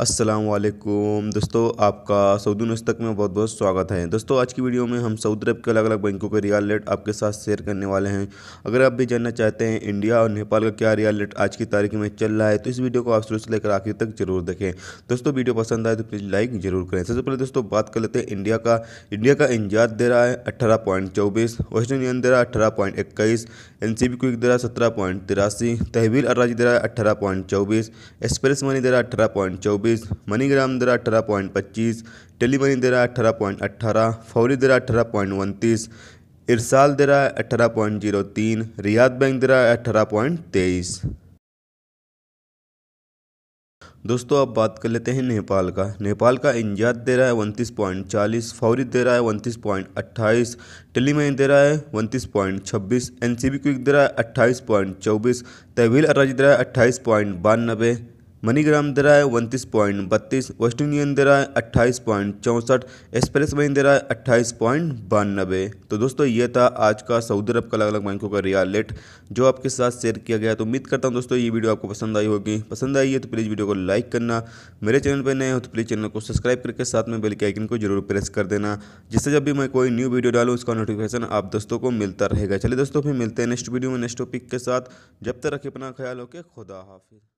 असलम दोस्तों आपका सऊदी नस्तक में बहुत बहुत स्वागत है दोस्तों आज की वीडियो में हम सऊदी अरब के अलग अलग बैंकों के रियल रेट आपके साथ शेयर करने वाले हैं अगर आप भी जानना चाहते हैं इंडिया और नेपाल का क्या रियल रेट आज की तारीख में चल रहा है तो इस वीडियो को आप शुरू से लेकर आखिर तक जरूर देखें दोस्तों वीडियो पसंद आए तो प्लीज़ लाइक जरूर करें सबसे पहले दोस्तों बात कर लेते हैं इंडिया का इंडिया का इंजाज दे रहा है अट्ठारह पॉइंट चौबीस वेस्ट यूनियन दे रहा है अट्ठारह पॉइंट इक्कीस एन सी बी क्विक दे रहा है सत्रह पॉइंट तिरासी तहवील अराजी दे रहा है अट्ठारह पॉइंट चौबीस एक्सप्रेस मनी दे रहा है अट्ठारह पॉइंट चौबीस चौबीस मनीग्राम दरा अठारह पॉइंट पच्चीस टेली मनी दरा अठारह पॉइंट अट्ठारह फौरी दरा अठारह पॉइंट उनतीस इरसाल दरा अठारह पॉइंट जीरो तीन रियाद बैंक दरा अठारह पॉइंट तेईस दोस्तों अब बात कर लेते हैं नेपाल का नेपाल का इंजात दे रहा है उनतीस पॉइंट चालीस फौरी दे रहा है उनतीस पॉइंट अट्ठाईस टेली मनी दे रहा है उनतीस पॉइंट छब्बीस एन क्विक दे रहा है अट्ठाईस पॉइंट चौबीस तहवील अराजी दे रहा है अट्ठाईस पॉइंट बानबे मनीग्राम दे रहा है उनतीस पॉइंट बत्तीस वेस्ट यूनियन दे रहा है अट्ठाईस पॉइंट चौंसठ एक्सप्रेस बैंक दे रहा है अट्ठाईस पॉइंट बानबे तो दोस्तों ये था आज का सऊदी अरब का अलग अलग बैंकों का रियालेट रेट जो आपके साथ शेयर किया गया तो उम्मीद करता हूँ दोस्तों ये वीडियो आपको पसंद आई होगी पसंद आई है तो प्लीज़ वीडियो को लाइक करना मेरे चैनल पर नए हो तो प्लीज़ चैनल को सब्सक्राइब करके साथ में बेल के आइकन को जरूर प्रेस कर देना जिससे जब भी मैं कोई न्यू वीडियो डालूँ उसका नोटिफिकेशन आप दोस्तों को मिलता रहेगा चलिए दोस्तों फिर मिलते हैं नेक्स्ट वीडियो में नेक्स्ट टॉपिक के साथ जब तक रखें अपना ख्याल होकर खुदा हाफिज़